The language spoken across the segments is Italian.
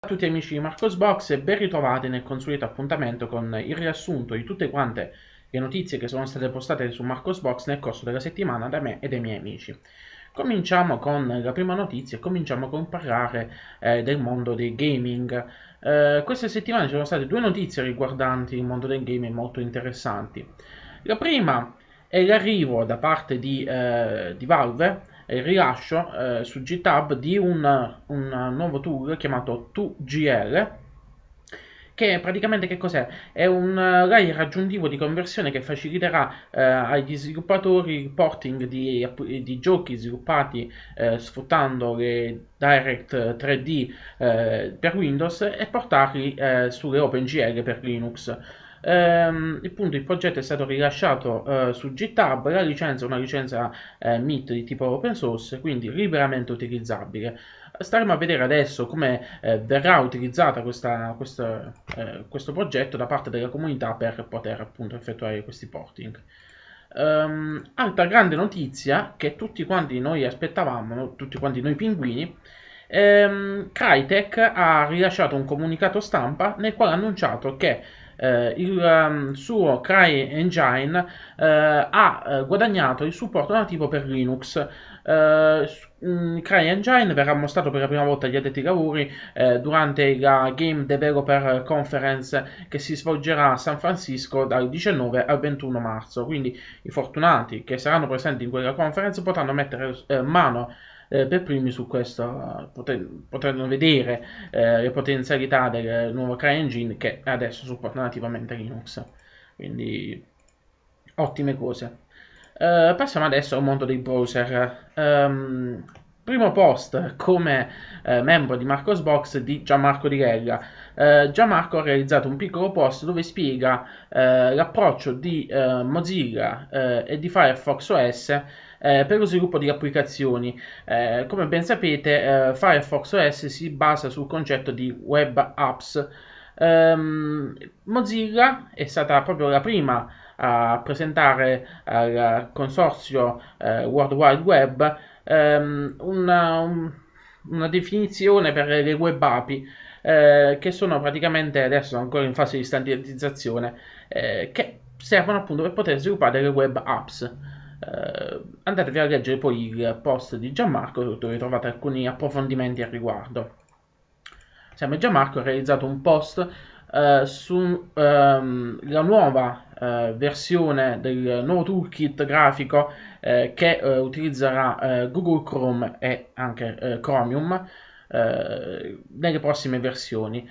Ciao a tutti amici di Marcosbox e ben ritrovati nel consueto appuntamento con il riassunto di tutte quante le notizie che sono state postate su Marcosbox nel corso della settimana da me e dai miei amici. Cominciamo con la prima notizia e cominciamo con parlare eh, del mondo del gaming. Eh, queste settimane ci sono state due notizie riguardanti il mondo del gaming molto interessanti. La prima è l'arrivo da parte di, eh, di Valve il rilascio eh, su GitHub di un, un nuovo tool chiamato 2GL che praticamente che cos'è? È un eh, layer aggiuntivo di conversione che faciliterà eh, agli sviluppatori il porting di, di giochi sviluppati eh, sfruttando le Direct 3D eh, per Windows e portarli eh, sulle OpenGL per Linux ehm, appunto il progetto è stato rilasciato eh, su GitHub, la licenza è una licenza eh, MIT di tipo open source, quindi liberamente utilizzabile. Staremo a vedere adesso come eh, verrà utilizzato questo, eh, questo progetto da parte della comunità per poter appunto effettuare questi porting. Um, altra grande notizia che tutti quanti noi aspettavamo, tutti quanti noi pinguini, ehm, Crytek ha rilasciato un comunicato stampa nel quale ha annunciato che eh, il um, suo CryEngine eh, ha eh, guadagnato il supporto nativo per Linux. Uh, eh, mm, CryEngine verrà mostrato per la prima volta agli addetti ai lavori eh, durante la Game Developer Conference che si svolgerà a San Francisco dal 19 al 21 marzo. Quindi i fortunati che saranno presenti in quella conference potranno mettere eh, mano eh, per primi su questo, potranno vedere eh, le potenzialità del nuovo CryEngine che adesso supporta nativamente Linux. Quindi ottime cose. Uh, passiamo adesso al mondo dei browser. Um, primo post come eh, membro di Marcos Box di Gianmarco Di Rella. Eh, Gianmarco ha realizzato un piccolo post dove spiega eh, l'approccio di eh, Mozilla eh, e di Firefox OS eh, per lo sviluppo di applicazioni. Eh, come ben sapete, eh, Firefox OS si basa sul concetto di web apps. Um, Mozilla è stata proprio la prima a presentare al consorzio eh, World Wide Web um, una, un, una, definizione per le web API. Eh, che sono praticamente adesso ancora in fase di standardizzazione, eh, che servono appunto per poter sviluppare le web apps. Uh, andatevi a leggere poi il post di Gianmarco dove trovate alcuni approfondimenti al riguardo. Sempre Gianmarco ha realizzato un post uh, eh, sulla ehm, um, nuova uh, versione del nuovo toolkit grafico che utilizzerà Google Chrome e anche Chromium nelle prossime versioni.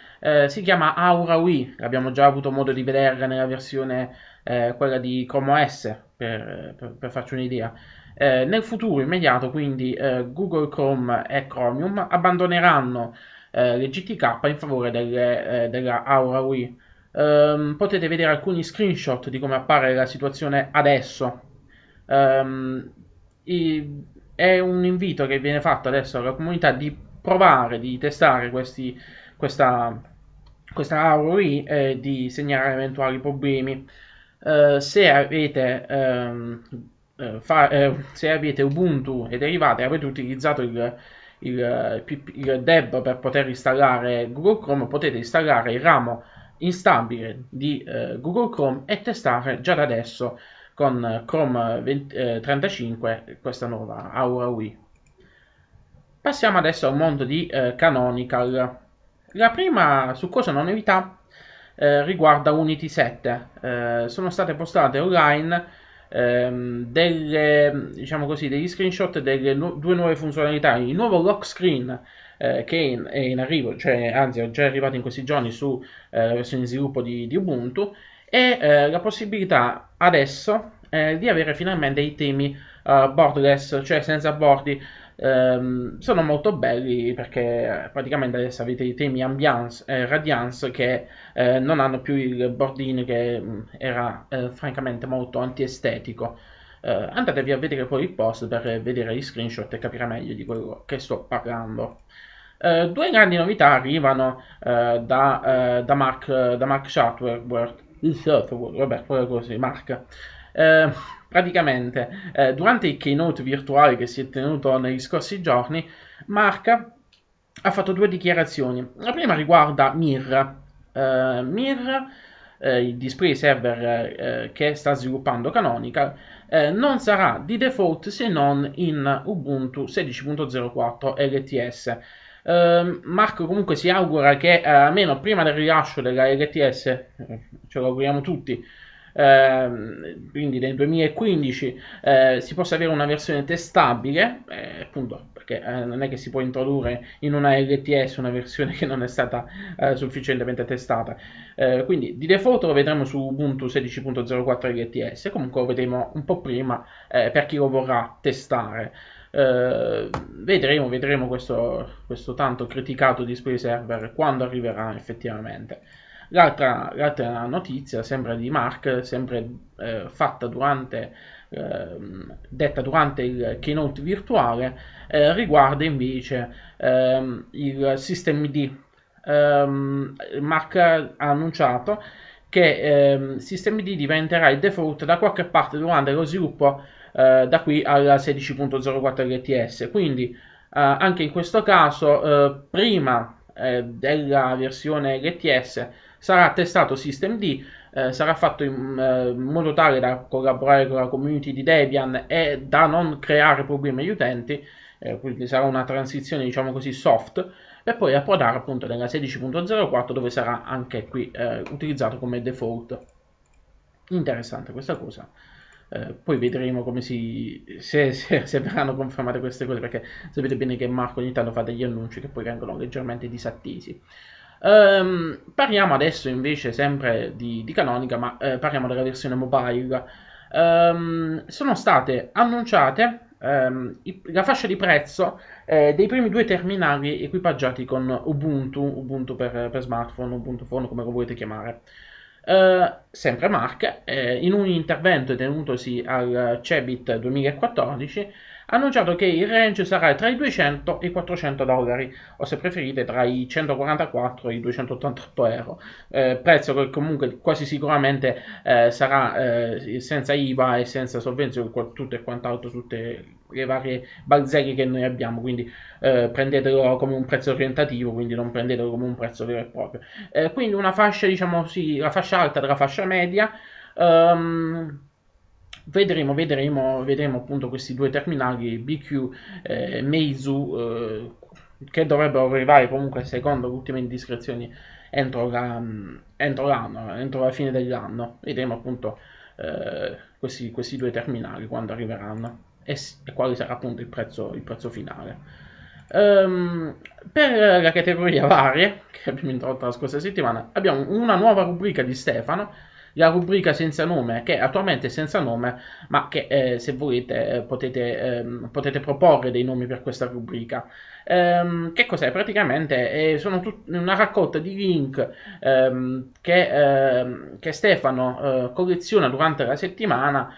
si chiama Aura UI, abbiamo già avuto modo di vederla nella versione quella di Chrome OS per, per, per farci un'idea. Eh, nel futuro immediato, quindi, eh, Google Chrome e Chromium abbandoneranno eh, le GTK in favore delle, eh, della Aura Wii. Ehm, potete vedere alcuni screenshot di come appare la situazione adesso. Ehm, I, è un invito che viene fatto adesso alla comunità di provare, di testare questi, questa, questa Aura Wii e di segnalare eventuali problemi. Eh, se, avete, um, fa, eh, se avete Ubuntu e derivate avete utilizzato il, il, il, deb per poter installare Google Chrome potete installare il ramo instabile di eh, Google Chrome e testare già da adesso con Chrome 20, eh, 35 questa nuova Aura UI. Passiamo adesso al mondo di eh, Canonical. La prima su cosa non novità eh, riguarda Unity 7. Eh, sono state postate online ehm, delle, diciamo così, degli screenshot delle nu- due nuove funzionalità, il nuovo lock screen eh, che è in, è in, arrivo, cioè anzi è già arrivato in questi giorni su eh, versione di sviluppo di, di Ubuntu e eh, la possibilità adesso di avere finalmente i temi borderless, cioè senza bordi ehm, sono molto belli perché eh, praticamente adesso avete i temi ambiance e eh, radiance che eh, non hanno più il bordino che mm, era eh, francamente molto antiestetico. Eh, andatevi a vedere poi il post per vedere gli screenshot e capire meglio di quello che sto parlando. Uh, due grandi novità arrivano uh, da, uh, da, Mark, da Mark Shuttleworth, il Shuttleworth, vabbè, quello così, Mark, eh, praticamente, eh, durante il keynote virtuale che si è tenuto negli scorsi giorni, Mark ha fatto due dichiarazioni. La prima riguarda Mir. Eh, Mir, eh, il display server eh, che sta sviluppando Canonical, eh, non sarà di default se non in Ubuntu 16.04 LTS. Marco comunque si augura che almeno prima del rilascio della LTS, ce lo auguriamo tutti, eh, quindi nel 2015 eh, si possa avere una versione testabile, eh, appunto perché eh, non è che si può introdurre in una LTS una versione che non è stata eh, sufficientemente testata. Eh, quindi di default lo vedremo su Ubuntu 16.04 LTS, comunque lo vedremo un po' prima per chi lo vorrà testare. Uh, vedremo, vedremo questo, questo, tanto criticato display server quando arriverà effettivamente. L'altra, l'altra notizia, sempre di Mark, sempre eh, fatta durante, eh, detta durante il keynote virtuale, eh, riguarda invece ehm, il System D. Ehm, Mark ha annunciato che ehm, System D diventerà il default da qualche parte durante lo sviluppo eh, da qui alla 16.04 LTS. Quindi eh, anche in questo caso, eh, prima eh, della versione LTS sarà testato systemd, eh, sarà fatto in, eh, in, modo tale da collaborare con la community di Debian e da non creare problemi agli utenti, eh, quindi sarà una transizione diciamo così soft, e poi approdare appunto nella 16.04 dove sarà anche qui eh, utilizzato come default. Interessante questa cosa. Eh, poi vedremo come si, se, se, se, verranno confermate queste cose, perché sapete bene che Marco ogni tanto fa degli annunci che poi vengono leggermente disattesi. Um, parliamo adesso invece sempre di, di Canonica, ma eh, parliamo della versione mobile. Um, sono state annunciate um, i, la fascia di prezzo eh, dei primi due terminali equipaggiati con Ubuntu, Ubuntu per, per smartphone, Ubuntu Phone come lo volete chiamare. Uh, sempre Mark, eh, in un intervento tenutosi al CEBIT 2014, ha annunciato che il range sarà tra i 200 e i 400 dollari, o se preferite tra i 144 e i 288 euro, eh, prezzo che comunque quasi sicuramente eh, sarà eh, senza IVA e senza sovvenzioni, tutto e quant'altro, tutte le varie balzeghe che noi abbiamo, quindi eh, prendetelo come un prezzo orientativo, quindi non prendetelo come un prezzo vero e proprio. Eh, quindi una fascia, diciamo sì, la fascia alta della fascia media. Um, Vedremo, vedremo, vedremo appunto questi due terminali BQ eh, Meizu eh, che dovrebbero arrivare comunque secondo le ultime indiscrezioni entro, la, mm, entro l'anno, entro la fine dell'anno. Vedremo appunto eh, questi, questi, due terminali quando arriveranno e, e quale sarà appunto il prezzo, il prezzo finale. Um, per la categoria varie che abbiamo introdotto la scorsa settimana abbiamo una nuova rubrica di Stefano la rubrica senza nome, che attualmente è senza nome, ma che eh, se volete eh, potete, ehm, potete, proporre dei nomi per questa rubrica. Ehm, che cos'è? Praticamente eh, sono tut- una raccolta di link ehm, che, ehm, che, Stefano eh, colleziona durante la settimana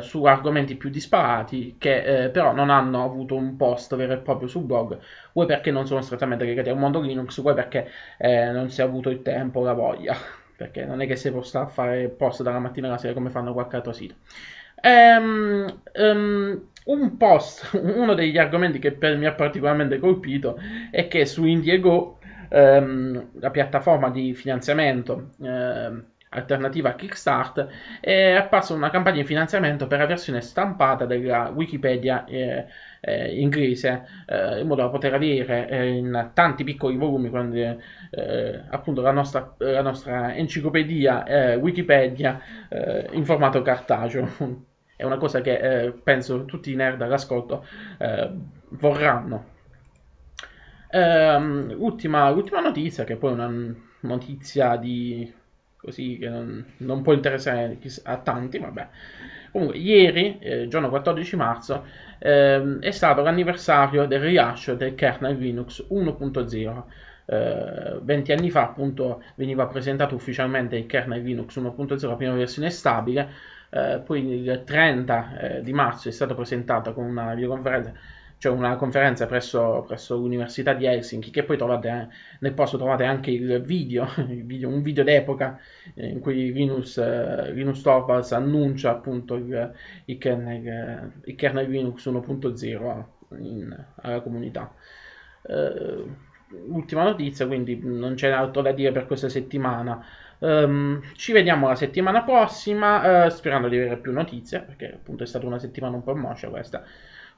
su argomenti più disparati che però non hanno avuto un post vero e proprio sul blog, vuoi perché non sono strettamente legati al mondo Linux, vuoi perché eh, non si è avuto il tempo o la voglia perché non è che si possa fare post dalla mattina alla sera come fanno qualche altro sito. Um, um, un post, uno degli argomenti che per, mi ha particolarmente colpito è che su Indiego, um, ehm, la piattaforma di finanziamento alternativa a Kickstart, è apparsa una campagna di finanziamento per la versione stampata della Wikipedia eh, eh, inglese, eh, in modo da poter avere eh, in tanti piccoli volumi quando, eh, appunto la nostra, la nostra enciclopedia eh, Wikipedia in formato cartaceo. è una cosa che penso tutti i nerd all'ascolto vorranno. Ehm, ultima, l'ultima notizia, che poi è una notizia di così che non, non può interessare a tanti, vabbè. Comunque, ieri, eh, giorno 14 marzo, ehm, è stato l'anniversario del rilascio del kernel Linux 1.0. Eh, 20 anni fa, appunto, veniva presentato ufficialmente il kernel Linux 1.0, la prima versione stabile. Eh, poi il 30 eh, di marzo è stato presentato con una videoconferenza cioè una conferenza presso, presso l'Università di Helsinki, che poi trovate nel posto trovate anche il video, il video un video d'epoca eh, in cui Linus, eh, Linus Torvalds annuncia appunto il, il, kernel, eh, il kernel Linux 1.0 in, alla comunità. Eh, ultima notizia, quindi non c'è altro da dire per questa settimana. Um, ci vediamo la settimana prossima, uh, sperando di avere più notizie, perché appunto è stata una settimana un po' moscia questa.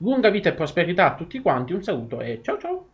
Lunga vita e prosperità a tutti quanti, un saluto e ciao ciao!